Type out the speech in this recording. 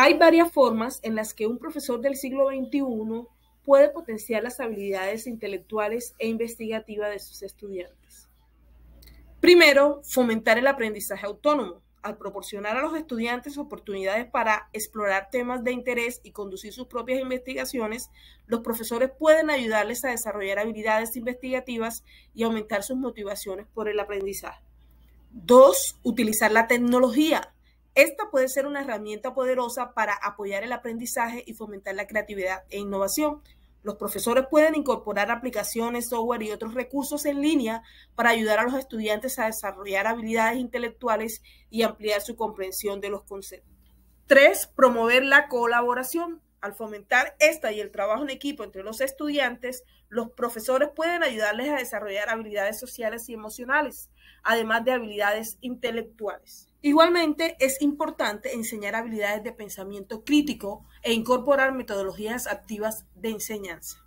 Hay varias formas en las que un profesor del siglo XXI puede potenciar las habilidades intelectuales e investigativas de sus estudiantes. Primero, fomentar el aprendizaje autónomo, al proporcionar a los estudiantes oportunidades para explorar temas de interés y conducir sus propias investigaciones, los profesores pueden ayudarles a desarrollar habilidades investigativas y aumentar sus motivaciones por el aprendizaje. Dos, utilizar la tecnología esta puede ser una herramienta poderosa para apoyar el aprendizaje y fomentar la creatividad e innovación. Los profesores pueden incorporar aplicaciones, software y otros recursos en línea para ayudar a los estudiantes a desarrollar habilidades intelectuales y ampliar su comprensión de los conceptos. 3. promover la colaboración al fomentar esta y el trabajo en equipo entre los estudiantes, los profesores pueden ayudarles a desarrollar habilidades sociales y emocionales, además de habilidades intelectuales. Igualmente, es importante enseñar habilidades de pensamiento crítico e incorporar metodologías activas de enseñanza.